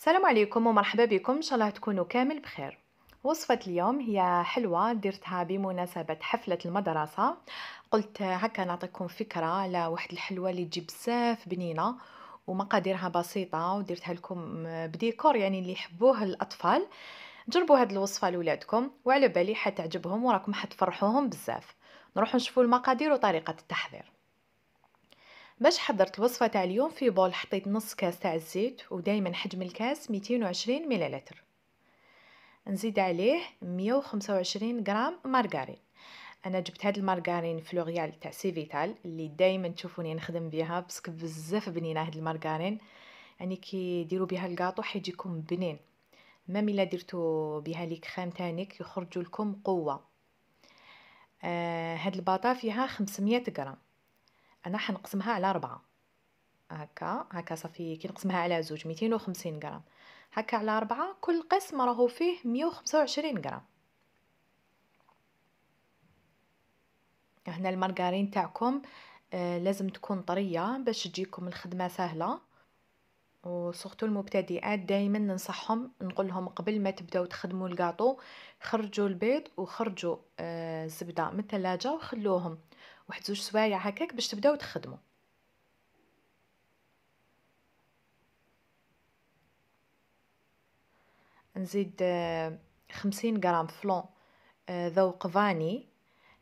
السلام عليكم ومرحبا بكم ان شاء الله تكونوا كامل بخير وصفة اليوم هي حلوة درتها بمناسبة حفلة المدرسة قلت هكا نعطيكم فكرة على واحد الحلوة اللي تجي بزاف بنينة ومقاديرها بسيطة ودرتها لكم بديكور يعني اللي يحبوه الأطفال جربوا هاد الوصفة لولادكم وعلى بالي حتعجبهم وراكم حتفرحوهم بزاف نروح نشوفوا المقادير وطريقة التحضير باش حضرت الوصفه تاع اليوم في بول حطيت نص كاس تاع الزيت ودائما حجم الكاس 220 مللتر نزيد عليه 125 غرام مارغرين انا جبت هاد المارغرين فلوريال تاع سي فيتال اللي دائما تشوفوني نخدم بها بسك بزاف بنينه هاد المارغرين يعني كي ديروا بها الكاطو حيجيكم بنين ما ملا درتو بها لي كريم تانيك يخرجوا لكم قوه آه هاد الباطا فيها 500 غرام انا حنقسمها على ربعة هكا هكا صافي كي نقسمها على زوج ميتين وخمسين غرام هكا على ربعة كل قسم راهو فيه مية وخمسة وعشرين غرام هنا المارغرين تاعكم آه، لازم تكون طريه باش تجيكم الخدمه سهله وسورتو المبتدئات دائما ننصحهم نقول لهم قبل ما تبداو تخدموا الكاطو خرجوا البيض وخرجوا آه، الزبده من الثلاجه وخلوهم واحد زوج سوايع هكاك باش تبداو تخدموا نزيد آه، خمسين غرام فلون آه، ذوق فاني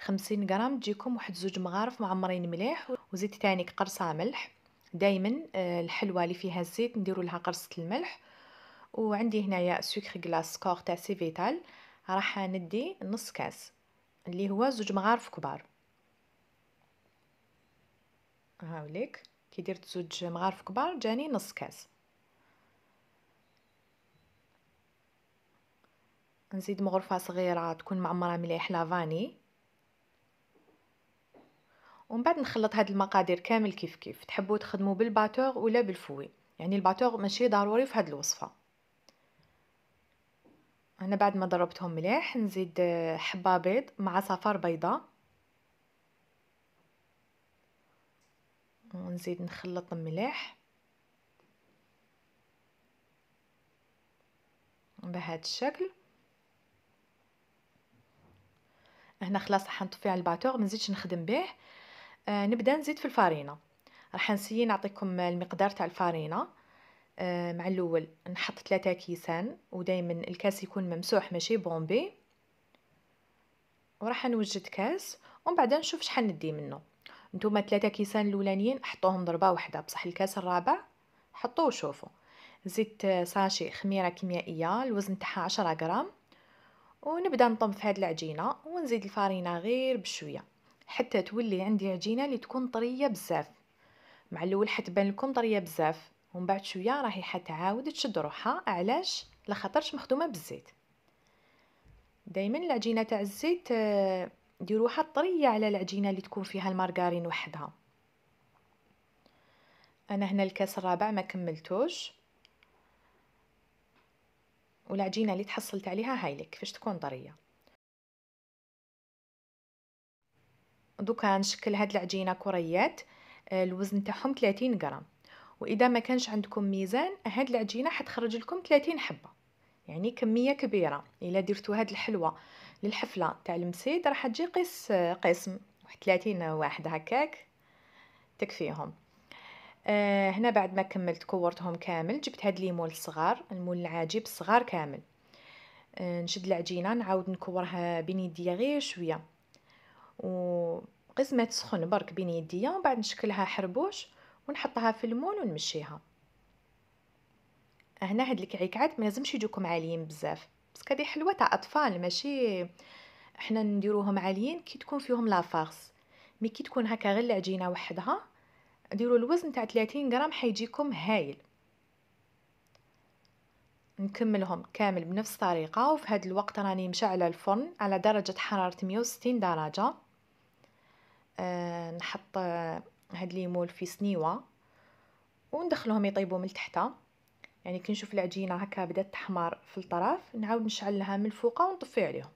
خمسين غرام تجيكم واحد زوج مغارف معمرين مليح وزيت تاني قرصة آه، ملح دايما الحلوى اللي فيها الزيت نديرو لها قرصة الملح وعندي هنايا سكر غلاس كور تاع سي فيتال راح ندي نص كاس اللي هو زوج مغارف كبار هاوليك كي درت زوج مغارف كبار جاني نص كاس نزيد مغرفة صغيرة تكون معمرة مليح لافاني ومن بعد نخلط هاد المقادير كامل كيف كيف تحبوا تخدموا بالباتور ولا بالفوي يعني الباتور ماشي ضروري في هاد الوصفة انا بعد ما ضربتهم مليح نزيد حبة بيض مع صفار بيضه ونزيد نخلط مليح بهذا الشكل هنا خلاص راح نطفي على الباتور ما نزيدش نخدم به آه نبدا نزيد في الفارينه راح نسيي نعطيكم المقدار تاع الفارينه آه مع الاول نحط ثلاثة كيسان ودائما الكاس يكون ممسوح ماشي بومبي وراح نوجد كاس ومن بعد نشوف شحال ندي منه نتوما ثلاثه كيسان الاولانيين حطوهم ضربه واحده بصح الكاس الرابع حطوه وشوفوا زدت ساشي خميره كيميائيه الوزن تاعها 10 غرام ونبدا نطم في هذه العجينه ونزيد الفارينه غير بشويه حتى تولي عندي عجينه اللي تكون طريه بزاف مع الاول حتبان لكم طريه بزاف ومن بعد شويه راهي حتعاود تشد روحها علاش لخاطرش مخدومه بالزيت دائما العجينه تاع الزيت آه، ديروها طريه على العجينه اللي تكون فيها المارغرين وحدها انا هنا الكاس الرابع ما كملتوش والعجينه اللي تحصلت عليها هايلك فاش كيفاش تكون طريه دوكا نشكل هاد العجينه كريات آه، الوزن تاعهم 30 غرام واذا ما كانش عندكم ميزان هاد العجينه حتخرج لكم 30 حبه يعني كميه كبيره الا درتو هاد الحلوه للحفله تاع المسيد راح تجي قس قسم واحد 30 واحد هكاك تكفيهم آه هنا بعد ما كملت كورتهم كامل جبت هاد ليمول الصغار المول العاجب صغار كامل آه نشد العجينه نعاود نكورها بين يديا غير شويه وقسمه تسخن برك بين يديا ومن بعد نشكلها حربوش ونحطها في المول ونمشيها هنا هاد الكعكعات ما لازمش يجوكم عاليين بزاف بس هذه حلوه تاع اطفال ماشي حنا نديروهم عاليين كي تكون فيهم لافارس مي كي تكون هكا غير العجينه وحدها ديروا الوزن تاع 30 غرام حيجيكم هايل نكملهم كامل بنفس الطريقه وفي هذا الوقت راني مشعله الفرن على درجه حراره 160 درجه أه نحط هاد الليمول في سنيوه وندخلهم يطيبوا من تحتها يعني كي نشوف العجينه هكا بدات تحمر في الطرف نعاود نشعلها من الفوق ونطفي عليهم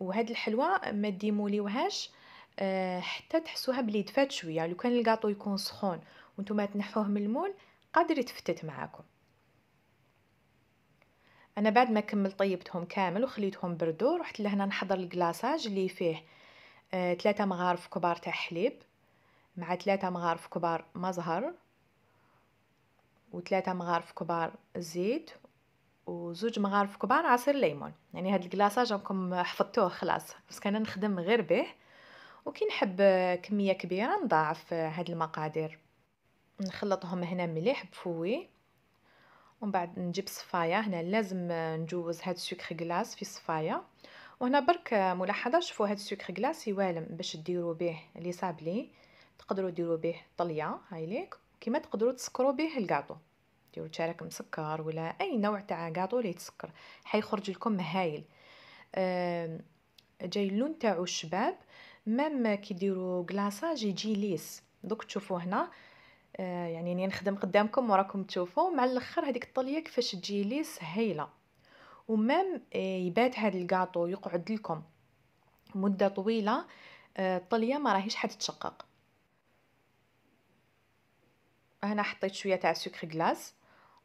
وهاد الحلوه ما ديموليوهاش أه حتى تحسوها بلي دفات شويه لو كان الكاطو يكون سخون وانتم تنحوه من المول قادر يتفتت معاكم انا بعد ما كمل طيبتهم كامل وخليتهم بردو رحت لهنا نحضر الكلاصاج اللي فيه ثلاثة أه مغارف كبار تاع حليب مع ثلاثة مغارف كبار مزهر وثلاثة مغارف كبار زيت وزوج مغارف كبار عصير ليمون يعني هاد الكلاصه جاكم حفظتوه خلاص بس كان نخدم غير به وكي نحب كميه كبيره نضاعف هاد المقادير نخلطهم هنا مليح بفوي ومن بعد نجيب صفايه هنا لازم نجوز هاد السكر كلاص في صفايه وهنا برك ملاحظه شوفوا هاد السكر كلاص يوالم باش ديروا به لي صابلي تقدروا ديروا به طليه هايليك كما تقدروا تسكروا به الكاطو ديروا تشارك مسكر ولا اي نوع تاع كاطو اللي يتسكر حيخرج لكم هايل آه، جاي اللون تاعو الشباب مام ديروا كلاصاج يجي ليس دوك تشوفوا هنا آه، يعني راني نخدم قدامكم وراكم تشوفوا مع الاخر هذيك الطليه كيفاش تجي ليس هايله ومام آه، يبات هذا الكاطو يقعد لكم مده طويله الطليه ما راهيش حتتشقق هنا حطيت شويه تاع سكر كلاص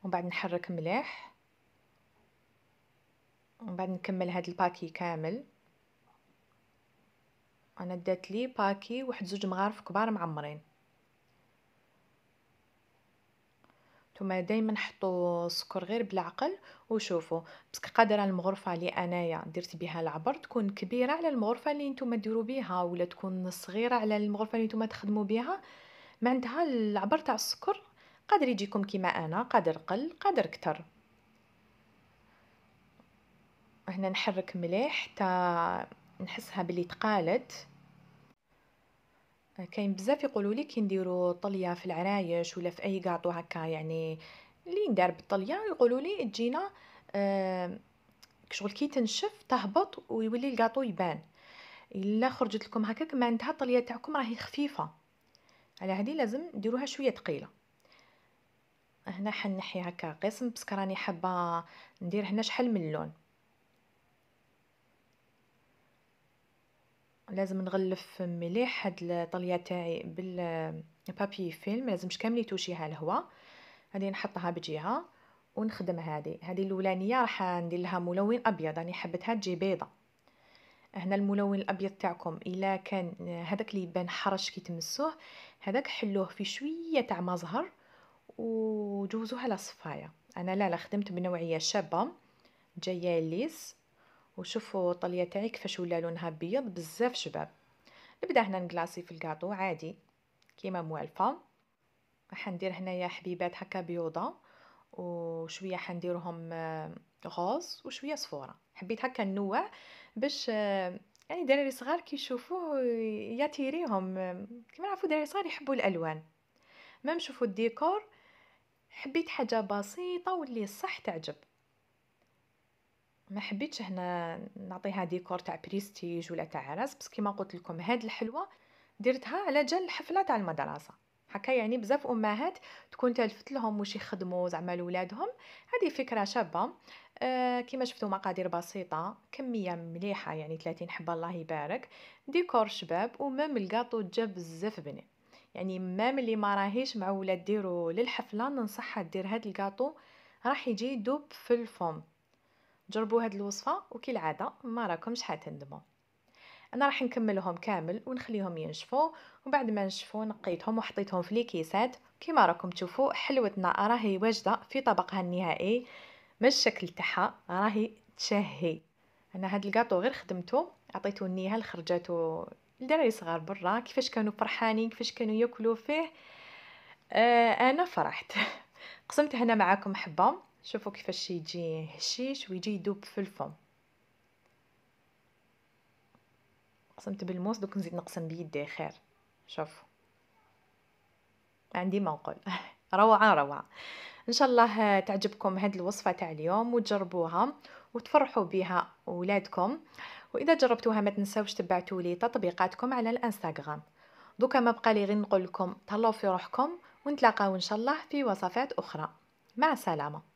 ومن بعد نحرك مليح ومن بعد نكمل هاد الباكي كامل انا دات لي باكي واحد زوج مغارف كبار معمرين نتوما دائما حطوا السكر غير بالعقل وشوفوا بس قادره المغرفه اللي انايا درت بها العبر تكون كبيره على المغرفه اللي نتوما ديروا بها ولا تكون صغيره على المغرفه اللي نتوما تخدموا بها ما عندها العبر تاع السكر قادر يجيكم كيما انا قادر قل قادر كتر هنا نحرك مليح حتى نحسها بلي تقالت كاين بزاف يقولوا لي كي نديروا طليه في العرايش ولا في اي قاطو هكا يعني اللي ندار بالطليه يقولوا لي تجينا آه شغل كي تنشف تهبط ويولي القاطو يبان الا خرجت لكم هكاك ما عندها الطليه تاعكم راهي خفيفه على هذه لازم نديروها شويه ثقيله هنا حنحي هكا قسم باسكو راني حابه ندير هنا شحال من لون لازم نغلف مليح هاد الطليه تاعي بالبابي فيلم لازمش كامل يتوشيها الهواء غادي نحطها بجهه ونخدم هذه هذه الاولانيه راح ندير لها ملون ابيض راني حبتها تجي بيضه هنا الملون الابيض تاعكم الا كان هذاك اللي يبان حرش كي تمسوه هذاك حلوه في شويه تاع مزهر وجوزوه على صفايه انا لا لا خدمت بنوعيه شابه جايه ليس وشوفوا الطليه تاعي كيفاش ولا لونها ابيض بزاف شباب نبدا هنا نكلاصي في الكاطو عادي كيما موالفه راح ندير هنايا حبيبات هكا بيوضه وشويه حنديرهم آه، غوز وشويه صفوره حبيت هكا نوع باش يعني دراري صغار كيشوفوه ياتيريهم كيما نعرفوا دراري صغار يحبوا الالوان ما نشوفوا الديكور حبيت حاجه بسيطه واللي صح تعجب ما حبيتش هنا نعطيها ديكور تاع بريستيج ولا تاع عرس بس كيما قلت لكم هاد الحلوه درتها على جال الحفله تاع المدرسه هكا يعني بزاف امهات تكون تلفت لهم واش يخدموا زعما لولادهم هذه فكره شابه آه كما شفتوا مقادير بسيطه كميه مليحه يعني 30 حبه الله يبارك ديكور شباب ومام الكاطو جا بزاف بني يعني مام اللي ما راهيش مع ولاد ديرو للحفله ننصحها دير هاد الكاطو راح يجي دوب في الفم جربوا هاد الوصفه وكالعاده ما راكمش حتندموا انا راح نكملهم كامل ونخليهم ينشفوا وبعد ما نشفوا نقيتهم وحطيتهم في الكيسات كما راكم تشوفوا حلوتنا راهي واجده في طبقها النهائي من الشكل تاعها راهي تشهي انا هاد الكاطو غير خدمته عطيتو النيه خرجاتو الدراري صغار برا كيفاش كانوا فرحانين كيفاش كانوا ياكلوا فيه آه انا فرحت قسمت هنا معاكم حبه شوفوا كيفاش يجي هشيش ويجي يدوب في الفم قسمت بالموس دوك نزيد نقسم بيدي خير شوف عندي ما نقول روعه روعه ان شاء الله تعجبكم هذه الوصفه تاع اليوم وتجربوها وتفرحوا بها ولادكم واذا جربتوها ما تنساوش تبعتوا لي تطبيقاتكم على الانستغرام دوكا ما بقى لي غير نقول لكم تهلاو في روحكم ونتلاقاو ان شاء الله في وصفات اخرى مع السلامه